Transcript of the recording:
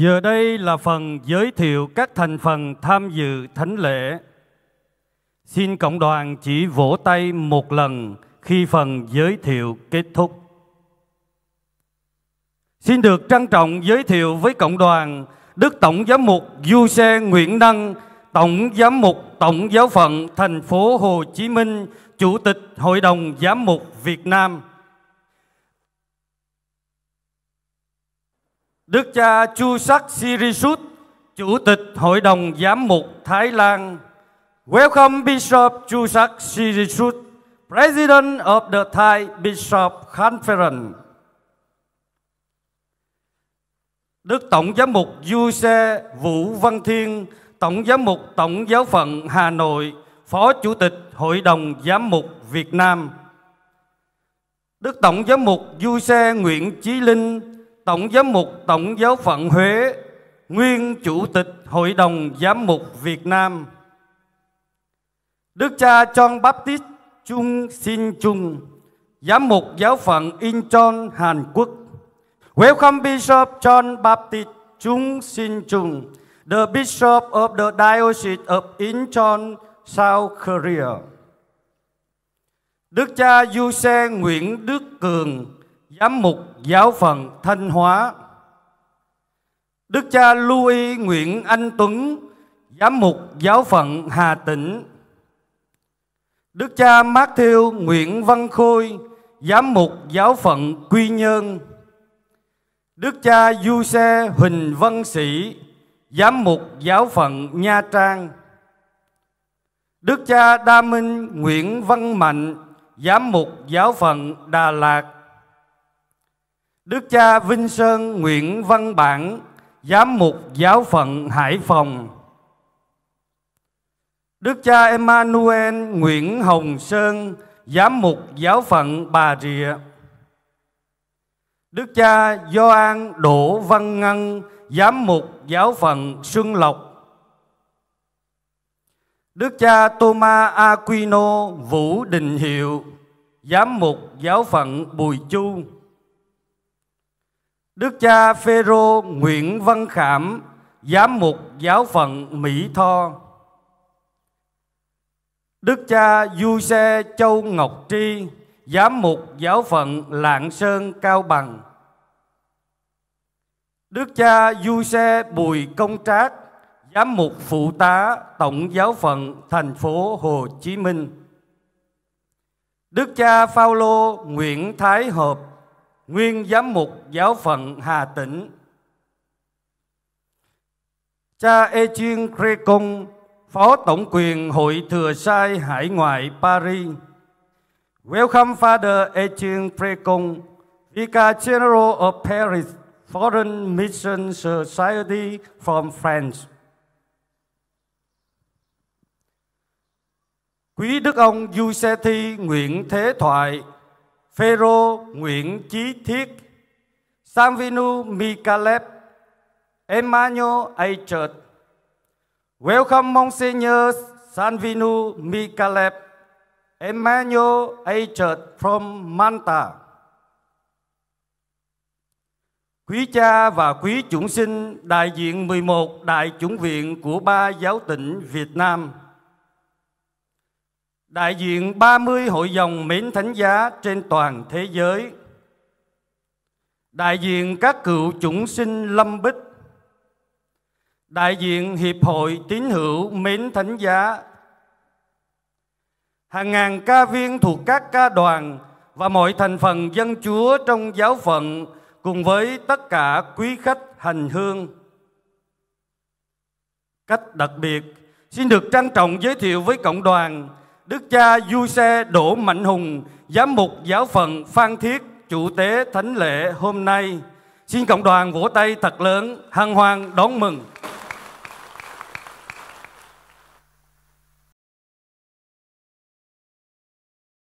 Giờ đây là phần giới thiệu các thành phần tham dự thánh lễ. Xin cộng đoàn chỉ vỗ tay một lần khi phần giới thiệu kết thúc. Xin được trân trọng giới thiệu với cộng đoàn Đức Tổng Giám mục Du Xe Nguyễn Đăng, Tổng Giám mục Tổng Giáo phận Thành phố Hồ Chí Minh, Chủ tịch Hội đồng Giám mục Việt Nam. Đức cha Chusak Sirisut, Chủ tịch Hội đồng Giám mục Thái Lan. Welcome Bishop Chusak Sirisut, President of the Thai Bishop Conference. Đức Tổng Giám mục Du Xe Vũ Văn Thiên, Tổng Giám mục Tổng giáo phận Hà Nội, Phó Chủ tịch Hội đồng Giám mục Việt Nam. Đức Tổng Giám mục Du Xe Nguyễn Chí Linh, Tổng giám mục Tổng giáo phận Huế, nguyên Chủ tịch Hội đồng Giám mục Việt Nam. Đức cha John Baptist Chung Sin Chung, giám mục giáo phận Incheon, Hàn Quốc. Welcome Bishop John Baptist Chung Sin Chung, the Bishop of the Diocese of Incheon, South Korea. Đức cha Du Xe Nguyễn Đức Cường, Giám mục Giáo phận Thanh Hóa Đức cha Louis Nguyễn Anh Tuấn Giám mục Giáo phận Hà Tĩnh Đức cha Matthew Nguyễn Văn Khôi Giám mục Giáo phận Quy Nhơn Đức cha Du Xe Huỳnh Văn Sĩ Giám mục Giáo phận Nha Trang Đức cha Đa Minh Nguyễn Văn Mạnh Giám mục Giáo phận Đà Lạt Đức cha Vinh Sơn Nguyễn Văn Bản, Giám mục Giáo phận Hải Phòng. Đức cha Emmanuel Nguyễn Hồng Sơn, Giám mục Giáo phận Bà Rịa. Đức cha Gioan Đỗ Văn Ngân, Giám mục Giáo phận Xuân Lộc. Đức cha Thomas Aquino Vũ Đình Hiệu, Giám mục Giáo phận Bùi Chu. Đức cha Phêrô Nguyễn Văn Khảm, giám mục giáo phận Mỹ Tho. Đức cha Du Xe Châu Ngọc Tri, giám mục giáo phận Lạng Sơn Cao Bằng. Đức cha Du Xe Bùi Công Trác, giám mục phụ tá Tổng giáo phận thành phố Hồ Chí Minh. Đức cha Phaolô Nguyễn Thái Hợp, nguyên giám mục giáo phận Hà Tĩnh. Cha E Chuyên Crê Công, Phó Tổng quyền Hội Thừa Sai Hải Ngoại Paris. Welcome Father E Chuyên Crê Công, Vicar General of Paris Foreign Mission Society from France. Quý Đức ông Giuseppe Nguyễn Thế Thoại, Phêrô Nguyễn Chí Thiết, Samvinu Mikaleb, Emmanuel Aichert. Welcome Monsignor Sanvinu Mikaleb, Emmanuel Aichert from Manta. Quý cha và quý chúng sinh đại diện 11 đại chủng viện của ba giáo tỉnh Việt Nam – đại diện 30 hội dòng mến thánh giá trên toàn thế giới, đại diện các cựu chủng sinh Lâm Bích, đại diện Hiệp hội Tín hữu mến thánh giá, hàng ngàn ca viên thuộc các ca đoàn và mọi thành phần dân chúa trong giáo phận cùng với tất cả quý khách hành hương. Cách đặc biệt, xin được trang trọng giới thiệu với cộng đoàn Đức cha Du Xe Đỗ Mạnh Hùng, Giám mục Giáo phận Phan Thiết, Chủ tế Thánh lễ hôm nay. Xin cộng đoàn vỗ tay thật lớn, hăng hoan đón mừng.